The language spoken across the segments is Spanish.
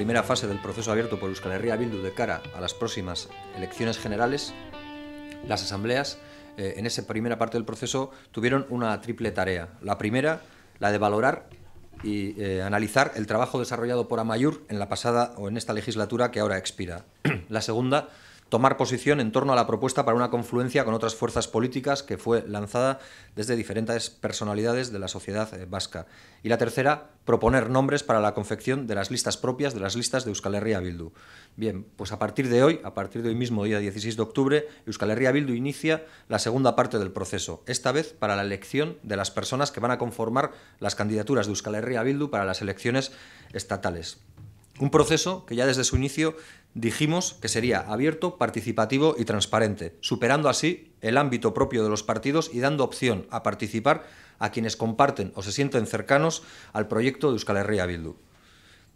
primera fase del proceso abierto por Euskal Herria Bildu de cara a las próximas elecciones generales, las asambleas eh, en esa primera parte del proceso tuvieron una triple tarea. La primera, la de valorar y eh, analizar el trabajo desarrollado por Amayur en la pasada o en esta legislatura que ahora expira. la segunda, tomar posición en torno a la propuesta para una confluencia con otras fuerzas políticas que fue lanzada desde diferentes personalidades de la sociedad eh, vasca. Y la tercera, proponer nombres para la confección de las listas propias de las listas de Euskal Herria Bildu. Bien, pues a partir de hoy, a partir de hoy mismo, día 16 de octubre, Euskal Herria Bildu inicia la segunda parte del proceso, esta vez para la elección de las personas que van a conformar las candidaturas de Euskal Herria Bildu para las elecciones estatales. Un proceso que ya desde su inicio dijimos que sería abierto, participativo y transparente, superando así el ámbito propio de los partidos y dando opción a participar a quienes comparten o se sienten cercanos al proyecto de Euskal Herria Bildu.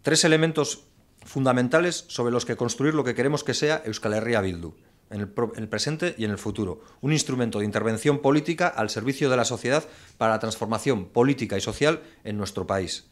Tres elementos fundamentales sobre los que construir lo que queremos que sea Euskal Herria Bildu, en el, en el presente y en el futuro. Un instrumento de intervención política al servicio de la sociedad para la transformación política y social en nuestro país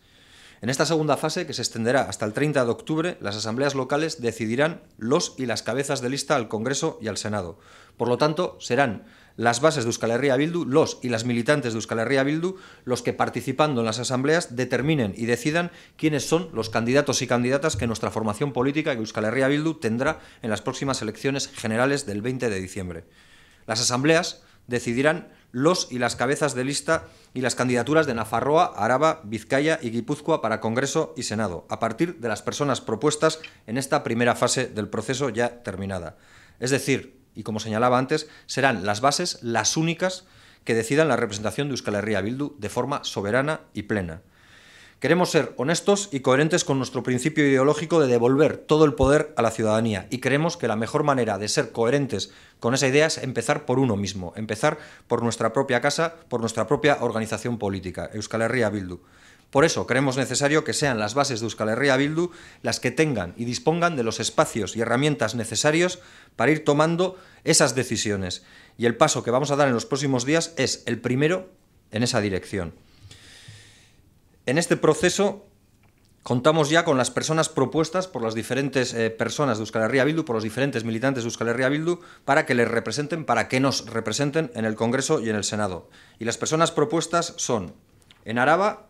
en esta segunda fase, que se extenderá hasta el 30 de octubre, las asambleas locales decidirán los y las cabezas de lista al Congreso y al Senado. Por lo tanto, serán las bases de Euskal Herria Bildu, los y las militantes de Euskal Herria Bildu, los que participando en las asambleas determinen y decidan quiénes son los candidatos y candidatas que nuestra formación política, que Euskal Herria Bildu, tendrá en las próximas elecciones generales del 20 de diciembre. Las asambleas decidirán los y las cabezas de lista y las candidaturas de Nafarroa, Araba, Vizcaya y Guipúzcoa para Congreso y Senado, a partir de las personas propuestas en esta primera fase del proceso ya terminada. Es decir, y como señalaba antes, serán las bases las únicas que decidan la representación de Euskal Herria Bildu de forma soberana y plena. Queremos ser honestos y coherentes con nuestro principio ideológico de devolver todo el poder a la ciudadanía y creemos que la mejor manera de ser coherentes con esa idea es empezar por uno mismo, empezar por nuestra propia casa, por nuestra propia organización política, Euskal Herria Bildu. Por eso creemos necesario que sean las bases de Euskal Herria Bildu las que tengan y dispongan de los espacios y herramientas necesarios para ir tomando esas decisiones. Y el paso que vamos a dar en los próximos días es el primero en esa dirección. En este proceso contamos ya con las personas propuestas por las diferentes eh, personas de Euskal Herria Bildu, por los diferentes militantes de Euskal Herria Bildu, para que les representen, para que nos representen en el Congreso y en el Senado. Y las personas propuestas son, en Araba,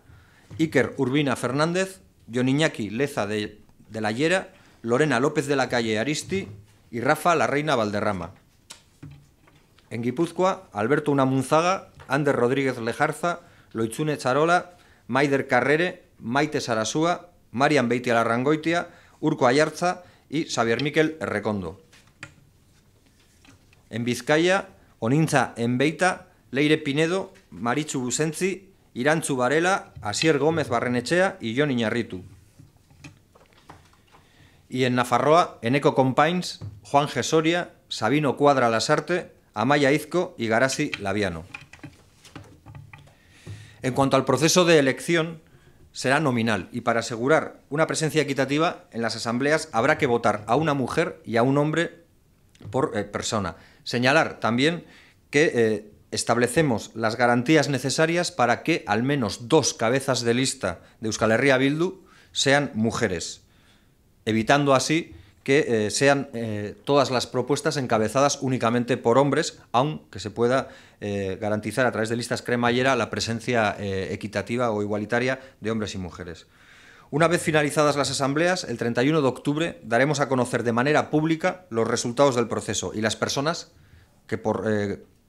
Iker Urbina Fernández, Yoniñaki Leza de, la Hiera, Lorena López de la Calle Aristi y Rafa La Reina Valderrama. En Guipúzcoa, Alberto Unamunzaga, Ander Rodríguez Lejarza, Loitzune Charola, Maider Carrere, Maite Sarasúa, Marian Beitia Larrangoitia, Urco Ayarza y Xavier Miquel Recondo. En Vizcaya, Oninza Enbeita, Leire Pinedo, Marichu Busenzi, Irán Varela, Asier Gómez Barrenechea y John Iñarritu. Y en Nafarroa, Eneco Compains, Juan Gesoria, Sabino Cuadra Lasarte, Amaya Izco y Garasi Laviano. En cuanto al proceso de elección, será nominal y para asegurar una presencia equitativa en las asambleas habrá que votar a una mujer y a un hombre por eh, persona. Señalar también que eh, establecemos las garantías necesarias para que al menos dos cabezas de lista de Euskal Herria Bildu sean mujeres, evitando así que eh, sean eh, todas las propuestas encabezadas únicamente por hombres, aunque se pueda eh, garantizar a través de listas cremallera la presencia equitativa o igualitaria de hombres y mujeres. Una vez finalizadas las asambleas, el 31 de octubre daremos a conocer de manera pública los resultados del proceso y las personas que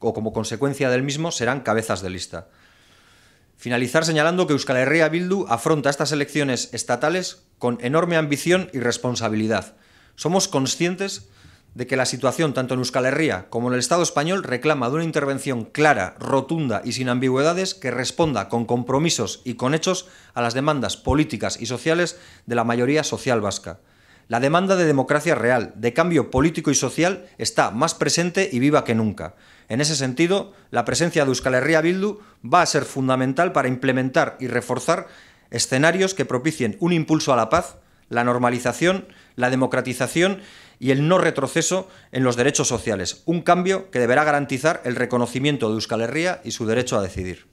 o como consecuencia del mismo serán cabezas de lista. Finalizar señalando que Euskal Herria Bildu afronta estas elecciones estatales con enorme ambición y responsabilidad somos conscientes de que la situación tanto en Euskal Herria como en el Estado español reclama de una intervención clara, rotunda y sin ambigüedades que responda con compromisos y con hechos a las demandas políticas y sociales de la mayoría social vasca. La demanda de democracia real, de cambio político y social, está más presente y viva que nunca. En ese sentido, la presencia de Euskal Herria Bildu va a ser fundamental para implementar y reforzar escenarios que propicien un impulso a la paz la normalización, la democratización y el no retroceso en los derechos sociales, un cambio que deberá garantizar el reconocimiento de Euskal Herria y su derecho a decidir.